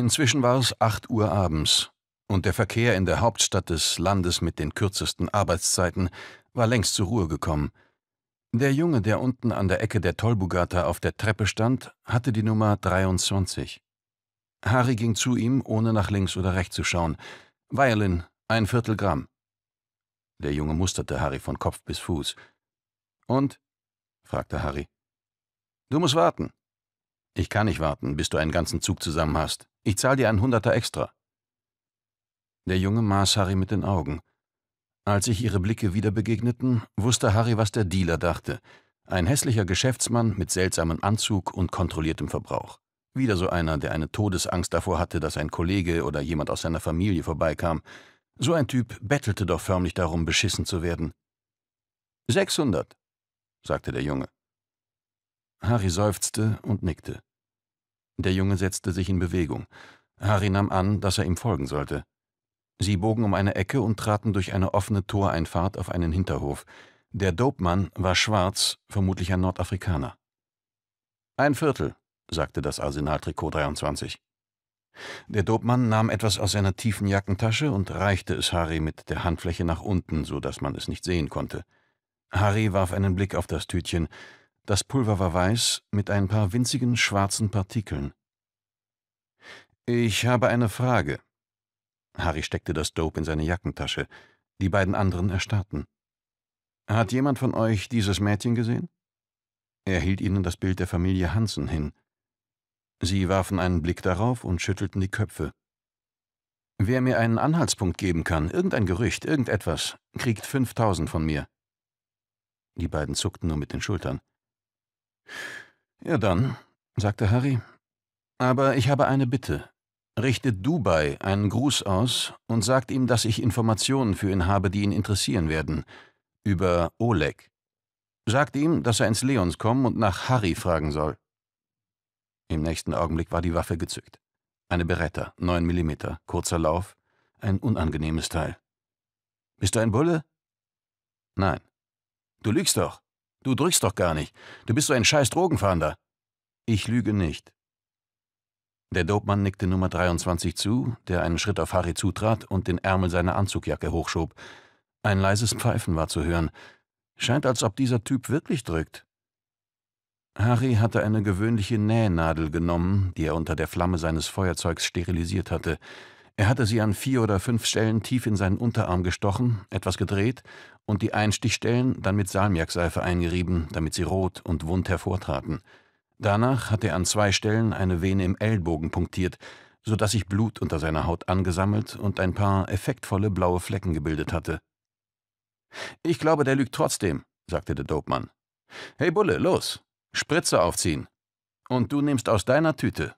Inzwischen war es 8 Uhr abends und der Verkehr in der Hauptstadt des Landes mit den kürzesten Arbeitszeiten war längst zur Ruhe gekommen. Der Junge, der unten an der Ecke der Tollbugata auf der Treppe stand, hatte die Nummer 23. Harry ging zu ihm, ohne nach links oder rechts zu schauen. Violin, ein Viertel Gramm. Der Junge musterte Harry von Kopf bis Fuß. Und? fragte Harry. Du musst warten. Ich kann nicht warten, bis du einen ganzen Zug zusammen hast. Ich zahl dir einen Hunderter extra. Der Junge maß Harry mit den Augen. Als sich ihre Blicke wieder begegneten, wusste Harry, was der Dealer dachte. Ein hässlicher Geschäftsmann mit seltsamem Anzug und kontrolliertem Verbrauch. Wieder so einer, der eine Todesangst davor hatte, dass ein Kollege oder jemand aus seiner Familie vorbeikam. So ein Typ bettelte doch förmlich darum, beschissen zu werden. 600, sagte der Junge. Harry seufzte und nickte. Der Junge setzte sich in Bewegung. Harry nahm an, dass er ihm folgen sollte. Sie bogen um eine Ecke und traten durch eine offene Toreinfahrt auf einen Hinterhof. Der Dopemann war schwarz, vermutlich ein Nordafrikaner. Ein Viertel, sagte das Arsenaltrikot 23. Der Dopemann nahm etwas aus seiner tiefen Jackentasche und reichte es Harry mit der Handfläche nach unten, so dass man es nicht sehen konnte. Harry warf einen Blick auf das Tütchen. Das Pulver war weiß mit ein paar winzigen schwarzen Partikeln. Ich habe eine Frage. Harry steckte das Dope in seine Jackentasche. Die beiden anderen erstarrten. Hat jemand von euch dieses Mädchen gesehen? Er hielt ihnen das Bild der Familie Hansen hin. Sie warfen einen Blick darauf und schüttelten die Köpfe. Wer mir einen Anhaltspunkt geben kann, irgendein Gerücht, irgendetwas, kriegt 5000 von mir. Die beiden zuckten nur mit den Schultern. Ja dann, sagte Harry. Aber ich habe eine Bitte. Richtet Dubai einen Gruß aus und sagt ihm, dass ich Informationen für ihn habe, die ihn interessieren werden. Über Oleg. Sagt ihm, dass er ins Leons kommen und nach Harry fragen soll. Im nächsten Augenblick war die Waffe gezückt. Eine Beretta, 9 mm, kurzer Lauf, ein unangenehmes Teil. Bist du ein Bulle? Nein. Du lügst doch. Du drückst doch gar nicht. Du bist so ein scheiß Drogenfahnder. Ich lüge nicht. Der Dopemann nickte Nummer 23 zu, der einen Schritt auf Harry zutrat und den Ärmel seiner Anzugjacke hochschob. Ein leises Pfeifen war zu hören. Scheint, als ob dieser Typ wirklich drückt. Harry hatte eine gewöhnliche Nähnadel genommen, die er unter der Flamme seines Feuerzeugs sterilisiert hatte. Er hatte sie an vier oder fünf Stellen tief in seinen Unterarm gestochen, etwas gedreht und die Einstichstellen dann mit Salmiakseife eingerieben, damit sie rot und wund hervortraten. Danach hatte er an zwei Stellen eine Vene im Ellbogen punktiert, so dass sich Blut unter seiner Haut angesammelt und ein paar effektvolle blaue Flecken gebildet hatte. Ich glaube, der lügt trotzdem, sagte der Dopemann. Hey Bulle, los! Spritze aufziehen! Und du nimmst aus deiner Tüte,